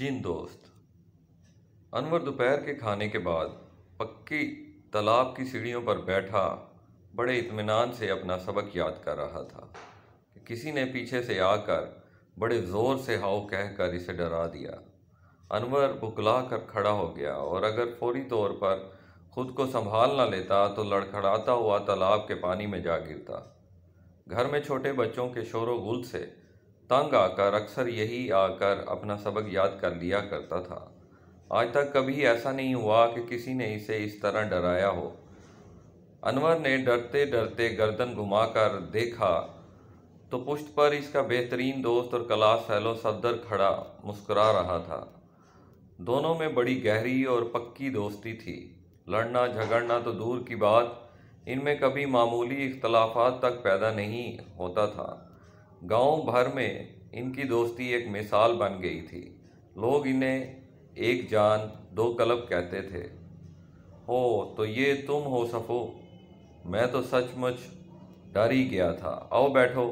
चीन दोस्त अनवर दोपहर के खाने के बाद पक्की तालाब की सीढ़ियों पर बैठा बड़े इत्मीनान से अपना सबक याद कर रहा था कि किसी ने पीछे से आकर बड़े ज़ोर से हाउ कहकर इसे डरा दिया अनवर बुकला कर खड़ा हो गया और अगर फौरी तौर पर खुद को संभाल ना लेता तो लड़खड़ाता हुआ तालाब के पानी में जा गिरता घर में छोटे बच्चों के शोर गुल से तंग आकर अक्सर यही आकर अपना सबक याद कर लिया करता था आज तक कभी ऐसा नहीं हुआ कि किसी ने इसे इस तरह डराया हो अनवर ने डरते डरते गर्दन घुमाकर देखा तो पुष्ट पर इसका बेहतरीन दोस्त और क्लास फैलो सफदर खड़ा मुस्कुरा रहा था दोनों में बड़ी गहरी और पक्की दोस्ती थी लड़ना झगड़ना तो दूर की बात इनमें कभी मामूली इख्तलाफात तक पैदा नहीं होता था गांव भर में इनकी दोस्ती एक मिसाल बन गई थी लोग इन्हें एक जान दो कलब कहते थे हो तो ये तुम हो सफ़ो मैं तो सचमुच डर ही गया था आओ बैठो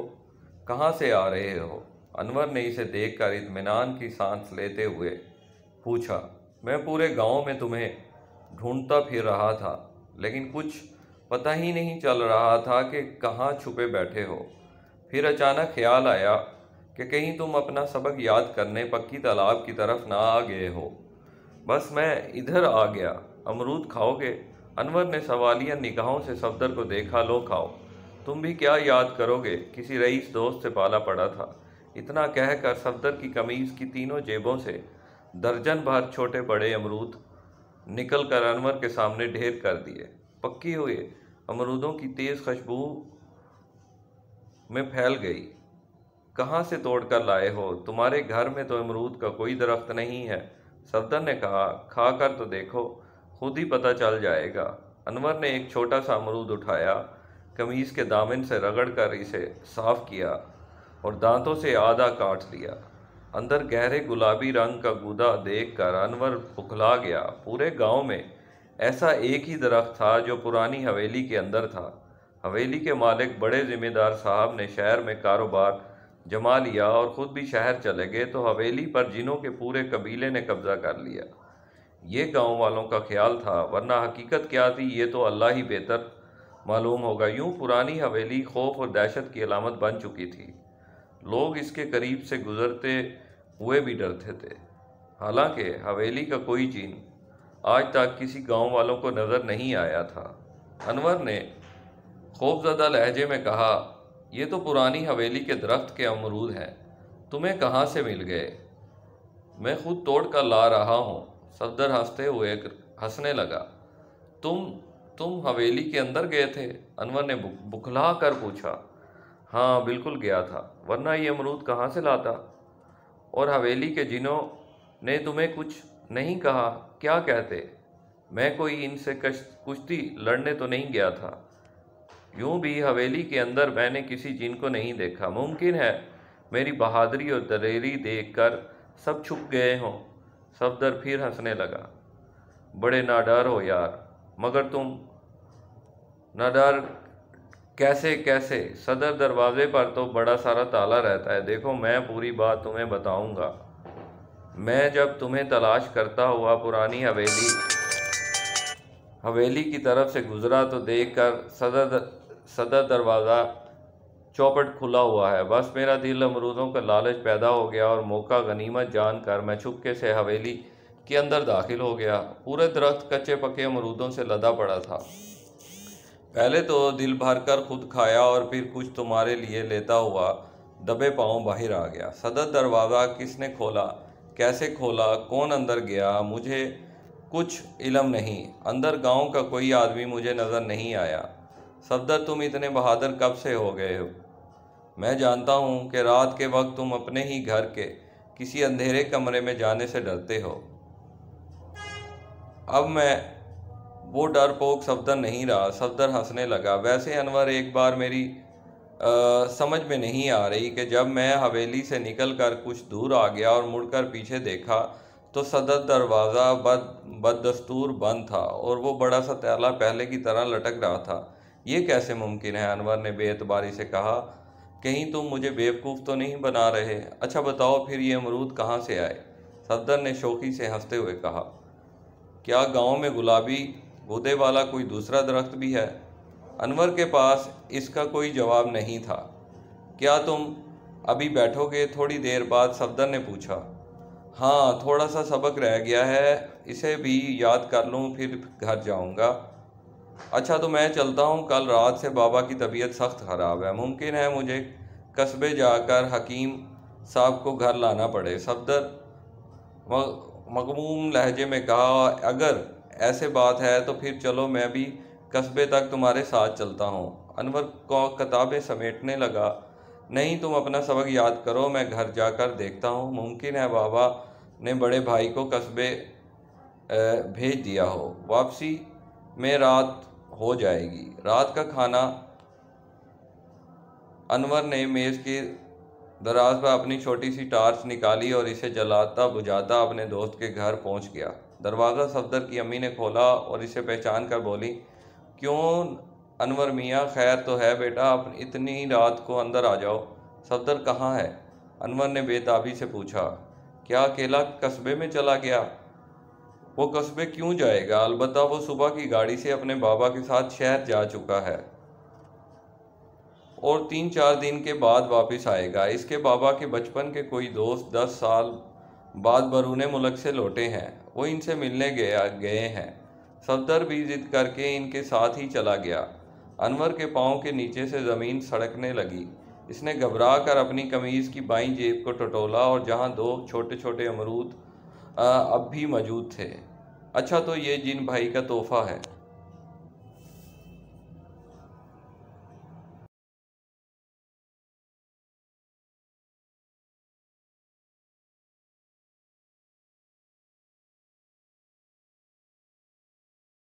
कहाँ से आ रहे हो अनवर ने इसे देख कर इतमान की सांस लेते हुए पूछा मैं पूरे गांव में तुम्हें ढूंढता फिर रहा था लेकिन कुछ पता ही नहीं चल रहा था कि कहाँ छुपे बैठे हो फिर अचानक ख्याल आया कि कहीं तुम अपना सबक याद करने पक्की तालाब की तरफ ना आ गए हो बस मैं इधर आ गया अमरूद खाओगे अनवर ने सवालिया निगाहों से सफदर को देखा लो खाओ तुम भी क्या याद करोगे किसी रईस दोस्त से पाला पड़ा था इतना कहकर सफदर की कमीज़ की तीनों जेबों से दर्जन भर छोटे बड़े अमरूद निकल कर अनवर के सामने ढेर कर दिए पक्की हुए अमरूदों की तेज़ खुशबू में फैल गई कहाँ से तोड़ कर लाए हो तुम्हारे घर में तो अमरूद का कोई दरख्त नहीं है सफदर ने कहा खा कर तो देखो खुद ही पता चल जाएगा अनवर ने एक छोटा सा अमरूद उठाया कमीज़ के दामन से रगड़ कर इसे साफ किया और दांतों से आधा काट लिया अंदर गहरे गुलाबी रंग का गुदा देख कर अनवर बुखला गया पूरे गांव में ऐसा एक ही दरख्त था जो पुरानी हवेली के अंदर था हवेली के मालिक बड़े ज़िम्मेदार साहब ने शहर में कारोबार जमा लिया और ख़ुद भी शहर चले गए तो हवेली पर जिनों के पूरे कबीले ने कब्ज़ा कर लिया ये गांव वालों का ख्याल था वरना हकीकत क्या थी ये तो अल्लाह ही बेहतर मालूम होगा यूँ पुरानी हवेली खौफ और दहशत की अलामत बन चुकी थी लोग इसके करीब से गुज़रते हुए भी डरते थे हालांकि हवेली का कोई चीन आज तक किसी गांव वालों को नज़र नहीं आया था अनवर ने खौफजदा लहजे में कहा यह तो पुरानी हवेली के दरख्त के अमरूद हैं तुम्हें कहाँ से मिल गए मैं खुद तोड़ कर ला रहा हूँ सफदर हंसते हुए हंसने लगा तुम तुम हवेली के अंदर गए थे अनवर ने बुखला कर पूछा हाँ बिल्कुल गया था वरना ये अमरूद कहाँ से लाता और हवेली के जिनों ने तुम्हें कुछ नहीं कहा क्या कहते मैं कोई इनसे कश कुश्ती लड़ने तो नहीं गया था यूं भी हवेली के अंदर मैंने किसी जिन को नहीं देखा मुमकिन है मेरी बहादुरी और दलेरी देख कर सब छुप गए हों सफदर फिर हंसने लगा बड़े नाडर हो यार मगर तुम नाडर कैसे कैसे सदर दरवाजे पर तो बड़ा सारा ताला रहता है देखो मैं पूरी बात तुम्हें बताऊंगा मैं जब तुम्हें तलाश करता हुआ पुरानी हवेली हवेली की तरफ से गुज़रा तो देख कर सदर सदर दरवाज़ा चौपट खुला हुआ है बस मेरा दिल अमरूदों का लालच पैदा हो गया और मौका गनीमत जान कर मैं छुपके से हवेली के अंदर दाखिल हो गया पूरे दरख्त कच्चे पके अमरूदों से लदा पड़ा था पहले तो दिल भर कर खुद खाया और फिर कुछ तुम्हारे लिए लेता हुआ दबे पाँव बाहर आ गया सदर दरवाज़ा किसने खोला कैसे खोला कौन अंदर गया मुझे कुछ इलम नहीं अंदर गांव का कोई आदमी मुझे नज़र नहीं आया सफदर तुम इतने बहादुर कब से हो गए हो मैं जानता हूँ कि रात के वक्त तुम अपने ही घर के किसी अंधेरे कमरे में जाने से डरते हो अब मैं वो डर पोक सफदर नहीं रहा सफदर हंसने लगा वैसे अनवर एक बार मेरी आ, समझ में नहीं आ रही कि जब मैं हवेली से निकल कर कुछ दूर आ गया और मुड़कर पीछे देखा तो सदर दरवाज़ा बद बददस्तूर बंद था और वो बड़ा सा ताला पहले की तरह लटक रहा था ये कैसे मुमकिन है अनवर ने बेतबारी से कहा कहीं तुम मुझे बेवकूफ़ तो नहीं बना रहे अच्छा बताओ फिर ये अमरूद कहाँ से आए सदर ने शौकी से हंसते हुए कहा क्या गांव में गुलाबी गुदे वाला कोई दूसरा दरख्त भी है अनवर के पास इसका कोई जवाब नहीं था क्या तुम अभी बैठोगे थोड़ी देर बाद सफदर ने पूछा हाँ थोड़ा सा सबक रह गया है इसे भी याद कर लूँ फिर घर जाऊँगा अच्छा तो मैं चलता हूँ कल रात से बाबा की तबीयत सख्त ख़राब है मुमकिन है मुझे कस्बे जाकर हकीम साहब को घर लाना पड़े सफदर मकमूम लहजे में कहा अगर ऐसे बात है तो फिर चलो मैं भी कस्बे तक तुम्हारे साथ चलता हूँ अनवर को किताबें समेटने लगा नहीं तुम अपना सबक याद करो मैं घर जाकर देखता हूँ मुमकिन है बाबा ने बड़े भाई को कस्बे भेज दिया हो वापसी में रात हो जाएगी रात का खाना अनवर ने मेज़ की दराज पर अपनी छोटी सी टार्च निकाली और इसे जलाता बुझाता अपने दोस्त के घर पहुंच गया दरवाज़ा सफदर की अम्मी ने खोला और इसे पहचान कर बोली क्यों अनवर मियाँ खैर तो है बेटा आप इतनी रात को अंदर आ जाओ सफदर कहाँ है अनवर ने बेताबी से पूछा क्या अकेला कस्बे में चला गया वो कस्बे क्यों जाएगा अलबत् वो सुबह की गाड़ी से अपने बाबा के साथ शहर जा चुका है और तीन चार दिन के बाद वापस आएगा इसके बाबा के बचपन के कोई दोस्त दस साल बाद बरून मुलक से लौटे हैं वो इनसे मिलने गया गए हैं सफदर भी जिद करके इनके साथ ही चला गया अनवर के पाँव के नीचे से ज़मीन सड़कने लगी इसने घबरा कर अपनी कमीज़ की बाई जेब को टटोला और जहाँ दो छोटे छोटे अमरूद अब भी मौजूद थे अच्छा तो ये जिन भाई का तोहफा है